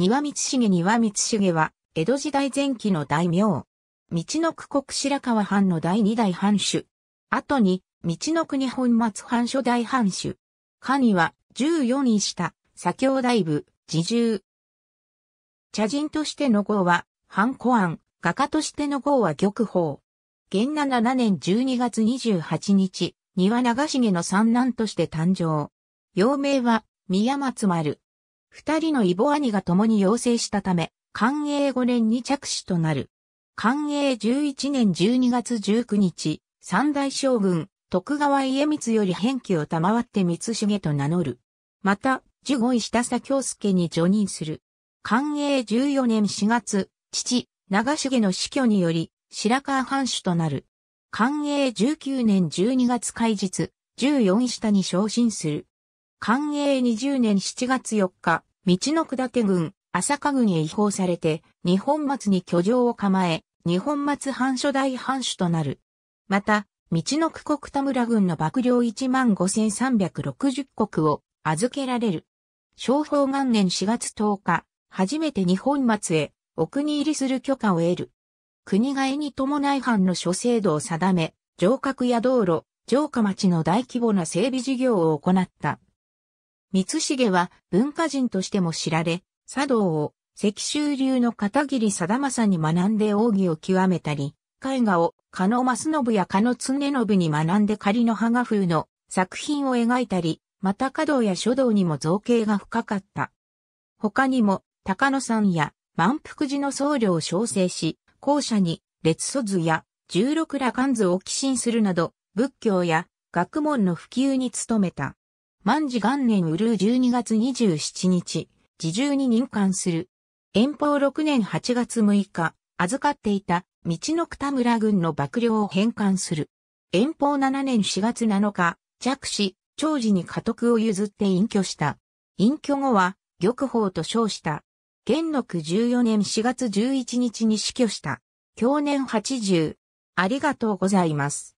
庭光重庭光重は、江戸時代前期の大名。道の区国白川藩の第二代藩主。後に、道の国本松藩初代藩主。下には、14位下、左京大部、自重。茶人としての号は、藩古安、画家としての号は玉宝。元七年12月28日、庭長重の三男として誕生。幼名は、宮松丸。二人の異母兄が共に養成したため、寛永五年に着手となる。寛永十一年十二月十九日、三大将軍、徳川家光より返記を賜って三重と名乗る。また、十五位下佐京介に助任する。寛永十四年四月、父、長重の死去により、白川藩主となる。寛永十九年十二月開日、十四位下に昇進する。寛永20年7月4日、道の下手郡、朝霞郡へ移行されて、日本松に居城を構え、日本松藩初代藩主となる。また、道の区国田村郡の幕僚15,360国を預けられる。昭法元年4月10日、初めて日本松へ、お国入りする許可を得る。国替えに伴い藩の諸制度を定め、城郭や道路、城下町の大規模な整備事業を行った。光重は文化人としても知られ、茶道を石州流の片桐貞正に学んで奥義を極めたり、絵画を加野正信や加野常信に学んで仮の葉画風の作品を描いたり、また華道や書道にも造形が深かった。他にも高野山や満腹寺の僧侶を招請し、校舎に列祖図や十六羅漢図を寄進するなど、仏教や学問の普及に努めた。万事元年うるう12月27日、自重に任官する。遠方6年8月6日、預かっていた、道の北村軍の幕僚を返還する。遠方7年4月7日、着死、長寿に家督を譲って隠居した。隠居後は、玉宝と称した。元禄14年4月11日に死去した。去年80。ありがとうございます。